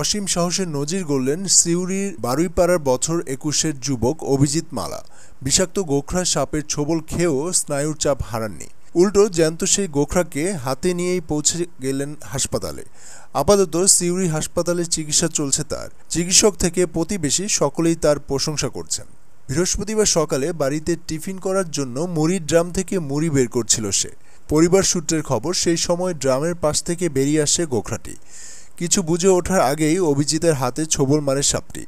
অসীম সাহসের নজির গড়লেন সিউড়ির বারুইপাড়ার বছর একুশের যুবক অভিজিৎ মালা বিষাক্ত গোখরা সাপের ছোবল খেয়েও স্নায়ুর চাপ হারাননি উল্টো জ্যান্ত সেই গোখরাকে হাতে নিয়েই পৌঁছে গেলেন হাসপাতালে আপাতত সিউড়ি হাসপাতালে চিকিৎসা চলছে তার চিকিৎসক থেকে প্রতিবেশী সকলেই তার প্রশংসা করছেন বৃহস্পতিবার সকালে বাড়িতে টিফিন করার জন্য মুড়ির ড্রাম থেকে মুড়ি বের করছিল সে পরিবার সূত্রের খবর সেই সময় ড্রামের পাশ থেকে বেরিয়ে আসে গোখরাটি কিছু বুঝে ওঠার আগেই অভিজিতের হাতে ছোবল মারে সাপটি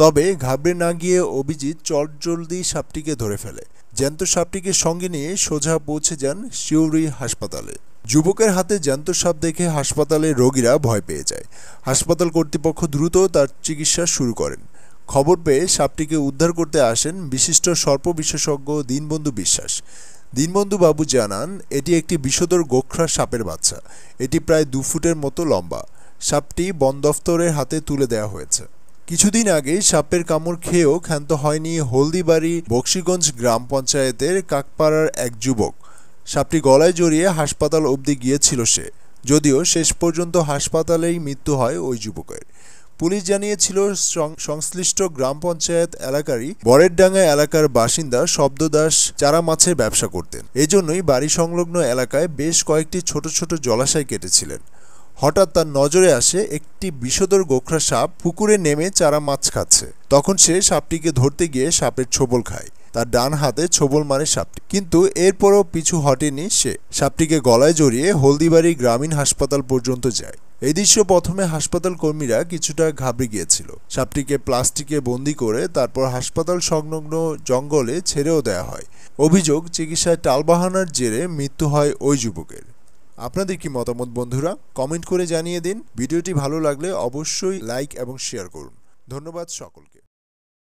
তবে ঘাবড়ে না গিয়ে অভিজিৎ চটজলদি সাপটিকে ধরে ফেলে জ্যান্ত সাপটিকে সঙ্গে নিয়ে সোজা পৌঁছে যান শিউরি হাসপাতালে যুবকের হাতে জ্যান্ত সাপ দেখে হাসপাতালে রোগীরা ভয় পেয়ে যায় হাসপাতাল কর্তৃপক্ষ দ্রুত তার চিকিৎসা শুরু করেন খবর পেয়ে সাপটিকে উদ্ধার করতে আসেন বিশিষ্ট সর্প বিশেষজ্ঞ দীনবন্ধু বিশ্বাস দীনবন্ধু বাবু জানান এটি একটি বিশদর গোখরা সাপের বাচ্চা এটি প্রায় দু ফুটের মতো লম্বা সাপটি বন দফতরের হাতে তুলে দেওয়া হয়েছে কিছুদিন আগে সাপের কামড় খেয়েও ক্ষান্ত হয়নি হলদিবাড়ি বক্সিগঞ্জ গ্রাম পঞ্চায়েতের কাকপাড়ার এক যুবক সাপটি গলায় জড়িয়ে হাসপাতাল অবধি গিয়েছিল সে যদিও শেষ পর্যন্ত হাসপাতালেই মৃত্যু হয় ওই যুবকের পুলিশ জানিয়েছিল সংশ্লিষ্ট গ্রাম পঞ্চায়েত এলাকারই বরেরডাঙ্গা এলাকার বাসিন্দা শব্দ দাস চারা মাছের ব্যবসা করতেন এজন্যই বাড়ি সংলগ্ন এলাকায় বেশ কয়েকটি ছোট ছোট জলাশয় কেটেছিলেন হঠাৎ তার নজরে আসে একটি বিষধর গোখরা সাপ পুকুরে নেমে চারা মাছ খাচ্ছে তখন সে সাপটিকে ধরতে গিয়ে সাপের ছোবল খায় তার ডান হাতে ছোবল মারে সাপটি কিন্তু এরপরও পিছু হটেনি সে সাপটিকে গলায় জড়িয়ে হলদিবাড়ি গ্রামীণ হাসপাতাল পর্যন্ত যায় এই দৃশ্য প্রথমে হাসপাতাল কর্মীরা কিছুটা ঘাবড়ে গিয়েছিল সাপটিকে প্লাস্টিকে বন্দি করে তারপর হাসপাতাল সংলগ্ন জঙ্গলে ছেড়েও দেয়া হয় অভিযোগ চিকিৎসায় টালবাহানার জেরে মৃত্যু হয় ওই যুবকের আপনাদের কি মতামত বন্ধুরা কমেন্ট করে জানিয়ে দিন ভিডিওটি ভালো লাগলে অবশ্যই লাইক এবং শেয়ার করুন ধন্যবাদ সকলকে